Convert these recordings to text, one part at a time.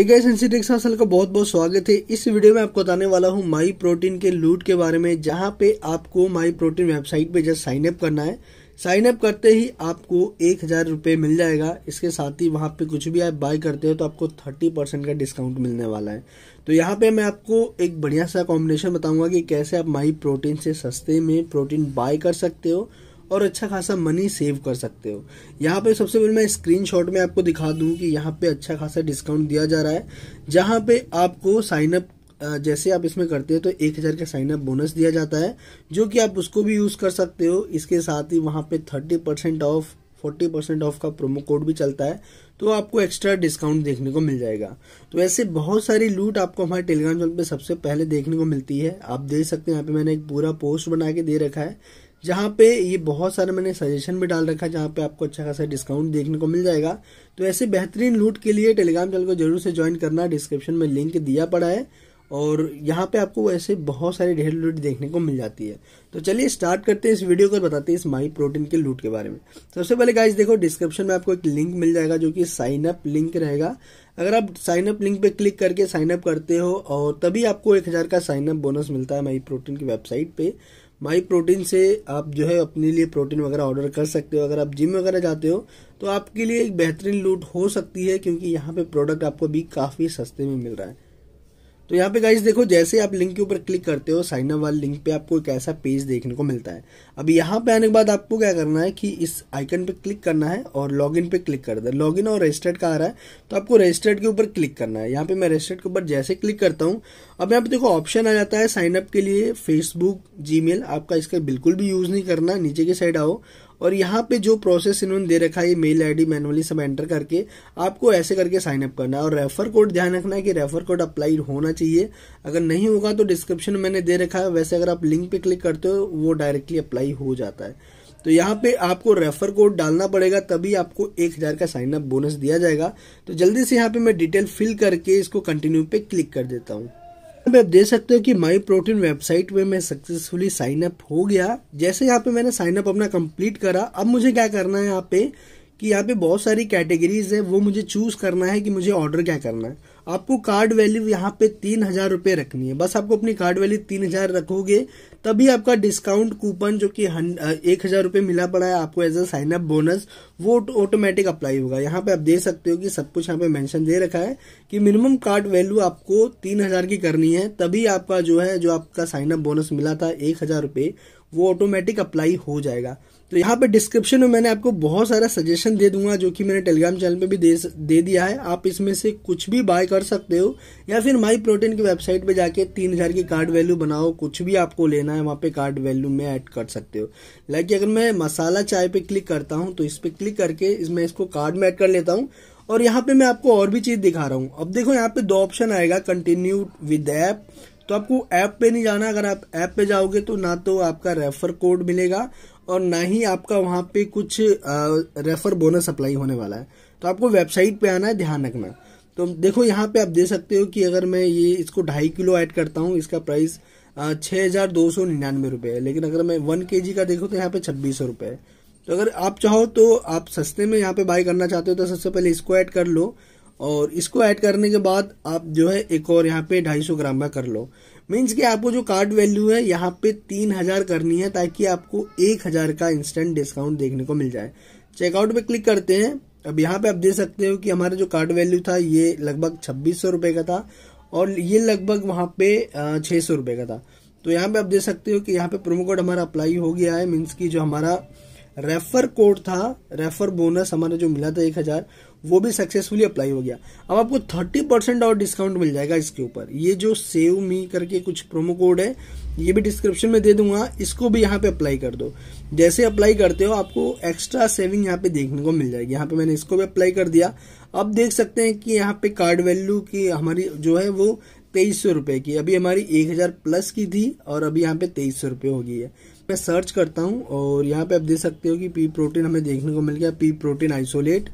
का बहुत बहुत स्वागत है इस वीडियो में आपको बताने वाला हूँ माई प्रोटीन के लूट के बारे में जहाँ पे आपको माई प्रोटीन वेबसाइट पे जस्ट साइन अप करना है साइन अप करते ही आपको एक हज़ार रुपये मिल जाएगा इसके साथ ही वहाँ पे कुछ भी आप बाय करते हो तो आपको थर्टी परसेंट का डिस्काउंट मिलने वाला है तो यहाँ पे मैं आपको एक बढ़िया सा कॉम्बिनेशन बताऊंगा कि कैसे आप माई प्रोटीन से सस्ते में प्रोटीन बाय कर सकते हो और अच्छा खासा मनी सेव कर सकते हो यहाँ पे सबसे पहले मैं स्क्रीनशॉट में आपको दिखा दूँ कि यहाँ पे अच्छा खासा डिस्काउंट दिया जा रहा है जहाँ पे आपको साइनअप जैसे आप इसमें करते हो तो एक हज़ार का साइनअप बोनस दिया जाता है जो कि आप उसको भी यूज़ कर सकते हो इसके साथ ही वहाँ पे thirty percent off forty percent off का प्रोमो कोड भी चलता है तो आपको एक्स्ट्रा डिस्काउंट देखने को मिल जाएगा तो ऐसे बहुत सारी लूट आपको हमारे टेलीग्राम चैनल पे सबसे पहले देखने को मिलती है आप देख सकते हैं यहाँ पे मैंने एक पूरा पोस्ट बना के दे रखा है जहाँ पे ये बहुत सारे मैंने सजेशन भी डाल रखा है जहाँ पे आपको अच्छा खासा डिस्काउंट देखने को मिल जाएगा तो ऐसे बेहतरीन लूट के लिए टेलीग्राम चैनल को जरूर से ज्वाइन करना डिस्क्रिप्शन में लिंक दिया पड़ा है और यहाँ पे आपको ऐसे बहुत सारी ढेर लूट देखने को मिल जाती है तो चलिए स्टार्ट करते हैं इस वीडियो को बताते हैं इस माई प्रोटीन के लूट के बारे में सबसे पहले गाइज देखो डिस्क्रिप्शन में आपको एक लिंक मिल जाएगा जो कि साइन अप लिंक रहेगा अगर आप साइन अप लिंक पे क्लिक करके साइन अप करते हो और तभी आपको एक हज़ार का साइन अप बोनस मिलता है माई प्रोटीन की वेबसाइट पर माई प्रोटीन से आप जो है अपने लिए प्रोटीन वगैरह ऑर्डर कर सकते हो अगर आप जिम वगैरह जाते हो तो आपके लिए एक बेहतरीन लूट हो सकती है क्योंकि यहाँ पे प्रोडक्ट आपको भी काफ़ी सस्ते में मिल रहा है तो यहाँ पे गाइज देखो जैसे आप लिंक के ऊपर क्लिक करते हो साइन अप वाले लिंक पे आपको एक ऐसा पेज देखने को मिलता है अब यहाँ पे आने के बाद आपको क्या करना है कि इस आइकन पे क्लिक करना है और लॉगिन पे क्लिक कर लॉग लॉगिन और रजिस्टर्ड का आ रहा है तो आपको रजिस्टर्ड के ऊपर क्लिक करना है यहाँ पे मैं रजिस्टर्ड के ऊपर जैसे क्लिक करता हूँ अब यहाँ पे देखो ऑप्शन आ जाता है साइनअप के लिए फेसबुक जी आपका इसका बिल्कुल भी यूज़ नहीं करना नीचे की साइड आओ और यहाँ पे जो प्रोसेस इन्होंने दे रखा है ये मेल आईडी मैनुअली सब एंटर करके आपको ऐसे करके साइन अप करना है और रेफर कोड ध्यान रखना है कि रेफर कोड अप्लाई होना चाहिए अगर नहीं होगा तो डिस्क्रिप्शन मैंने दे रखा है वैसे अगर आप लिंक पे क्लिक करते हो वो डायरेक्टली अप्लाई हो जाता है तो यहाँ पे आपको रेफर कोड डालना पड़ेगा तभी आपको एक हज़ार का साइन अप बोनस दिया जाएगा तो जल्दी से यहाँ पे मैं डिटेल फिल करके इसको कंटिन्यू पे क्लिक कर देता हूँ पे आप देख सकते हो कि माई प्रोटीन वेबसाइट में मैं सक्सेसफुली साइन अप हो गया जैसे यहाँ पे मैंने साइन अप अपना कंप्लीट करा अब मुझे क्या करना है यहाँ पे कि यहाँ पे बहुत सारी कैटेगरीज है वो मुझे चूज करना है कि मुझे ऑर्डर क्या करना है आपको कार्ड वैल्यू यहाँ पे तीन हजार रुपये रखनी है बस आपको अपनी कार्ड वैल्यू तीन हजार रखोगे तभी आपका डिस्काउंट कूपन जो कि एक हजार रूपये मिला पड़ा है आपको as a sign up bonus वो ऑटोमेटिक अप्लाई होगा यहाँ पे आप दे सकते हो कि सब कुछ यहाँ पे मेंशन दे रखा है कि मिनिमम कार्ड वैल्यू आपको तीन हजार की करनी है तभी आपका जो है जो आपका साइन अप बोनस मिला था एक हजार रुपये वो ऑटोमेटिक अप्लाई हो जाएगा तो यहाँ पे डिस्क्रिप्शन में मैंने आपको बहुत सारा सजेशन दे दूंगा जो कि मैंने टेलीग्राम चैनल पे भी दे दे दिया है आप इसमें से कुछ भी बाय कर सकते हो या फिर माई प्रोटीन की वेबसाइट पे जाके तीन हज़ार की कार्ड वैल्यू बनाओ कुछ भी आपको लेना है वहाँ पे कार्ड वैल्यू में ऐड कर सकते हो लाइक अगर मैं मसाला चाय पे क्लिक करता हूँ तो इस पे क्लिक करके इस मैं इसको कार्ड में एड कर लेता हूँ और यहाँ पे मैं आपको और भी चीज़ दिखा रहा हूँ अब देखो यहाँ पे दो ऑप्शन आएगा कंटिन्यू विद ऐप तो आपको ऐप पे नहीं जाना अगर आप ऐप पे जाओगे तो ना तो आपका रेफर कोड मिलेगा और ना ही आपका वहाँ पे कुछ रेफर बोनस अप्लाई होने वाला है तो आपको वेबसाइट पे आना है ध्यान रखना तो देखो यहाँ पे आप दे सकते हो कि अगर मैं ये इसको ढाई किलो ऐड करता हूँ इसका प्राइस छः हज़ार दो सौ निन्यानवे रुपये है लेकिन अगर मैं वन के जी का देखो तो यहाँ पे छब्बीस सौ रुपये है तो अगर आप चाहो तो आप सस्ते में यहाँ पे बाय करना चाहते हो तो सबसे पहले इसको ऐड कर लो और इसको ऐड करने के बाद आप जो है एक और यहाँ पे 250 ग्राम का कर लो मीन्स कि आपको जो कार्ड वैल्यू है यहाँ पे 3000 करनी है ताकि आपको 1000 का इंस्टेंट डिस्काउंट देखने को मिल जाए चेकआउट पे क्लिक करते हैं अब यहाँ पे आप देख सकते हो कि हमारा जो कार्ड वैल्यू था ये लगभग छब्बीस सौ का था और ये लगभग वहाँ पे छः सौ का था तो यहाँ पे आप देख सकते हो कि यहाँ पे प्रोमो कोड हमारा अप्लाई हो गया है मीन्स की जो हमारा रेफर कोड था रेफर बोनस हमारा जो मिला था एक हज़ार वो भी सक्सेसफुली अप्लाई हो गया अब आपको थर्टी परसेंट और डिस्काउंट मिल जाएगा इसके ऊपर ये जो सेव मी करके कुछ प्रोमो कोड है ये भी डिस्क्रिप्शन में दे दूंगा इसको भी यहाँ पे अप्लाई कर दो जैसे अप्लाई करते हो आपको एक्स्ट्रा सेविंग यहाँ पे देखने को मिल जाएगी यहाँ पे मैंने इसको भी अप्लाई कर दिया अब देख सकते हैं कि यहाँ पे कार्ड वैल्यू की हमारी जो है वो तेईस सौ रुपए की अभी हमारी एक हज़ार प्लस की थी और अभी यहाँ पे तेईस सौ रुपये हो गई है मैं सर्च करता हूँ और यहाँ पे आप देख सकते हो कि पी प्रोटीन हमें देखने को मिल गया पी प्रोटीन आइसोलेट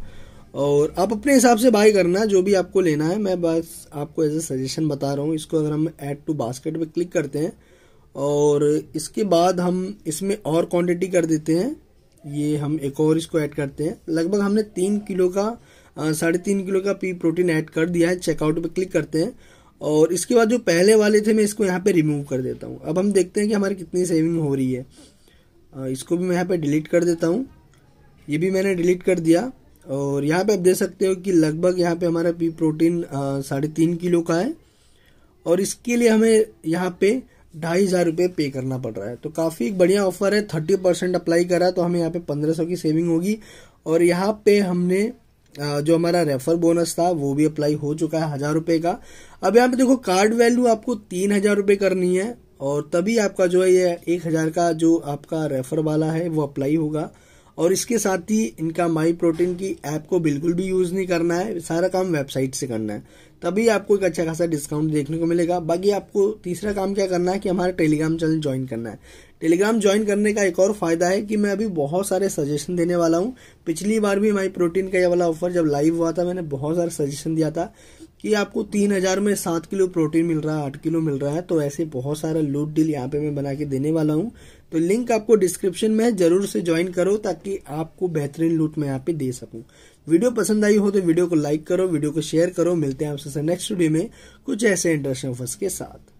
और आप अपने हिसाब से बाय करना जो भी आपको लेना है मैं बस आपको एज ए सजेशन बता रहा हूँ इसको अगर हम ऐड टू बास्केट पे क्लिक करते हैं और इसके बाद हम इसमें और क्वांटिटी कर देते हैं ये हम एक और इसको ऐड करते हैं लगभग हमने तीन किलो का साढ़े तीन किलो का पी प्रोटीन ऐड कर दिया है चेकआउट पे क्लिक करते हैं और इसके बाद जो पहले वाले थे मैं इसको यहाँ पे रिमूव कर देता हूँ अब हम देखते हैं कि हमारी कितनी सेविंग हो रही है इसको भी मैं यहाँ पे डिलीट कर देता हूँ ये भी मैंने डिलीट कर दिया और यहाँ पे आप देख सकते हो कि लगभग यहाँ पे हमारा पी प्रोटीन साढ़े तीन किलो का है और इसके लिए हमें यहाँ पे ढाई हज़ार रुपये पे करना पड़ रहा है तो काफ़ी एक बढ़िया ऑफर है थर्टी परसेंट अप्लाई करा तो हमें यहाँ पे पंद्रह सौ की सेविंग होगी और यहाँ पे हमने जो हमारा रेफर बोनस था वो भी अप्लाई हो चुका है हज़ार रुपए का अब यहाँ पे देखो कार्ड वैल्यू आपको तीन हज़ार रुपए करनी है और तभी आपका जो है ये एक हज़ार का जो आपका रेफर वाला है वो अप्लाई होगा और इसके साथ ही इनका माई प्रोटीन की ऐप को बिल्कुल भी यूज़ नहीं करना है सारा काम वेबसाइट से करना है तभी आपको एक अच्छा खासा डिस्काउंट देखने को मिलेगा बाकी आपको तीसरा काम क्या करना है कि हमारा टेलीग्राम चैनल ज्वाइन करना है टेलीग्राम ज्वाइन करने का एक और फायदा है कि मैं अभी बहुत सारे सजेशन देने वाला हूँ पिछली बार भी माई प्रोटीन का ये वाला ऑफर जब लाइव हुआ था मैंने बहुत सारे सजेशन दिया था कि आपको तीन हजार में सात किलो प्रोटीन मिल रहा है आठ किलो मिल रहा है तो ऐसे बहुत सारा लूट डील यहाँ पे मैं बना के देने वाला हूँ तो लिंक आपको डिस्क्रिप्शन में जरूर से ज्वाइन करो ताकि आपको बेहतरीन लूट मैं यहाँ पे दे सकूं वीडियो पसंद आई हो तो वीडियो को लाइक करो वीडियो को शेयर करो मिलते हैं आपसे नेक्स्ट वीडियो में कुछ ऐसे इंटरेस्टिंग ऑफर्स के साथ